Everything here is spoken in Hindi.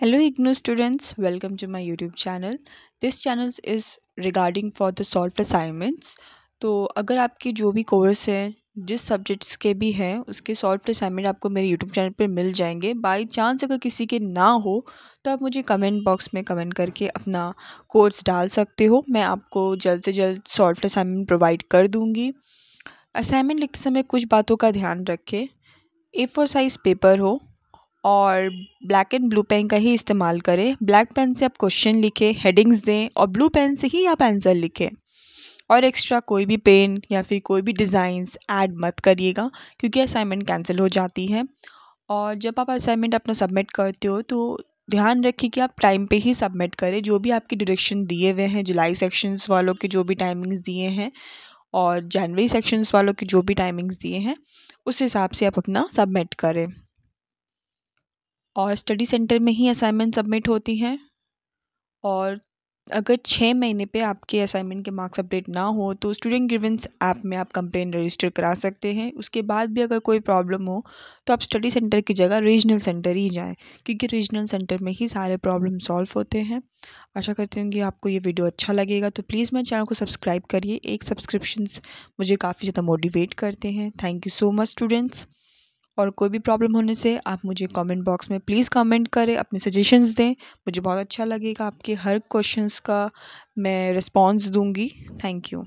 hello IGNOU students welcome to my YouTube channel this channel is regarding for the solve assignments तो अगर आपके जो भी कोर्स हैं जिस सब्जेक्ट्स के भी हैं उसके सॉल्व असाइनमेंट आपको मेरे यूट्यूब चैनल पर मिल जाएंगे बाय चांस अगर किसी के ना हो तो आप मुझे कमेंट बॉक्स में कमेंट करके अपना कोर्स डाल सकते हो मैं आपको जल्द से जल्द सॉल्व असाइनमेंट प्रोवाइड कर दूँगी असाइनमेंट लिखते समय कुछ बातों का ध्यान रखें ए फोर साइज़ पेपर हो और ब्लैक एंड ब्लू पेन का ही इस्तेमाल करें ब्लैक पेन से आप क्वेश्चन लिखें हेडिंग्स दें और ब्लू पेन से ही आप आंसर लिखें और एक्स्ट्रा कोई भी पेन या फिर कोई भी डिज़ाइंस ऐड मत करिएगा क्योंकि असाइनमेंट कैंसिल हो जाती है और जब आप असाइनमेंट अपना सबमिट करते हो तो ध्यान रखिए कि आप टाइम पे ही सबमिट करें जो भी आपके डिरेक्शन दिए हुए हैं जुलाई सेक्शंस वालों के जो भी टाइमिंग्स दिए हैं और जनवरी सेक्शंस वालों के जो भी टाइमिंग्स दिए हैं उस हिसाब से आप अपना सबमिट करें और स्टडी सेंटर में ही असाइनमेंट सबमिट होती हैं और अगर छः महीने पे आपके असाइनमेंट के मार्क्स अपडेट ना हो तो स्टूडेंट ग्रीवेंस ऐप में आप कंप्लेन रजिस्टर करा सकते हैं उसके बाद भी अगर कोई प्रॉब्लम हो तो आप स्टडी सेंटर की जगह रीजनल सेंटर ही जाएं क्योंकि रीजनल सेंटर में ही सारे प्रॉब्लम सॉल्व होते हैं आशा करती हूँ कि आपको ये वीडियो अच्छा लगेगा तो प्लीज़ मेरे चैनल को सब्सक्राइब करिए एक सब्सक्रिप्शन मुझे काफ़ी ज़्यादा मोटिवेट करते हैं thank you so much students और कोई भी प्रॉब्लम होने से आप मुझे कमेंट बॉक्स में प्लीज़ कमेंट करें अपने सजेशंस दें मुझे बहुत अच्छा लगेगा आपके हर क्वेश्चंस का मैं रिस्पांस दूंगी थैंक यू